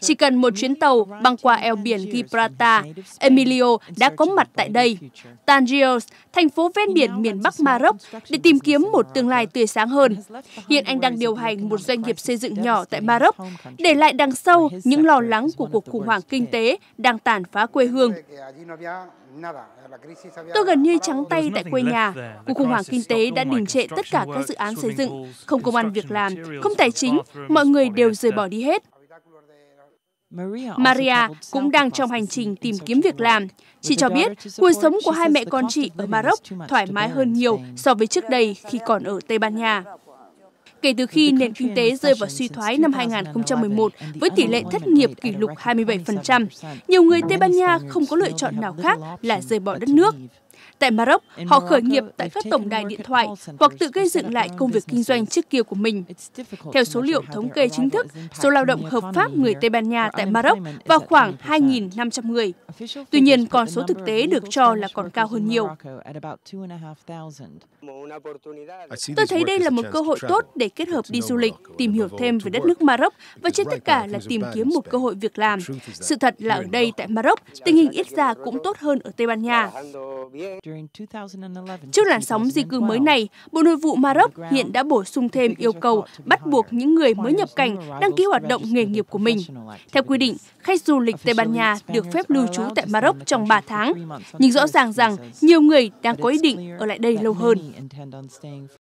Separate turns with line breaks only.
Chỉ cần một chuyến tàu băng qua eo biển Gibraltar, Emilio đã có mặt tại đây, Tangiers, thành phố ven biển miền Bắc Maroc, để tìm kiếm một tương lai tươi sáng hơn. Hiện anh đang điều hành một doanh nghiệp xây dựng nhỏ tại Maroc, để lại đằng sau những lo lắng của cuộc khủng hoảng kinh tế đang tàn phá quê hương. Tôi gần như trắng tay tại quê nhà. Cuộc khủng hoảng kinh tế đã đình trệ tất cả các dự án xây dựng, không công an việc làm, không tài chính, mọi người đều rời bỏ đi hết. Maria cũng đang trong hành trình tìm kiếm việc làm. Chị cho biết cuộc sống của hai mẹ con chị ở Maroc thoải mái hơn nhiều so với trước đây khi còn ở Tây Ban Nha. Kể từ khi nền kinh tế rơi vào suy thoái năm 2011 với tỷ lệ thất nghiệp kỷ lục 27%, nhiều người Tây Ban Nha không có lựa chọn nào khác là rời bỏ đất nước. Tại Maroc, họ khởi nghiệp tại các tổng đài điện thoại hoặc tự gây dựng lại công việc kinh doanh trước kia của mình. Theo số liệu thống kê chính thức, số lao động hợp pháp người Tây Ban Nha tại Maroc vào khoảng 2.500 người. Tuy nhiên, con số thực tế được cho là còn cao hơn nhiều. Tôi thấy đây là một cơ hội tốt để kết hợp đi du lịch, tìm hiểu thêm về đất nước Maroc và trên tất cả là tìm kiếm một cơ hội việc làm. Sự thật là ở đây tại Maroc, tình hình ít ra cũng tốt hơn ở Tây Ban Nha. Trước làn sóng di cư mới này, Bộ Nội vụ Maroc hiện đã bổ sung thêm yêu cầu bắt buộc những người mới nhập cảnh đăng ký hoạt động nghề nghiệp của mình. Theo quy định, khách du lịch Tây Ban Nha được phép lưu trú tại Maroc trong 3 tháng, nhưng rõ ràng rằng nhiều người đang có ý định ở lại đây lâu hơn.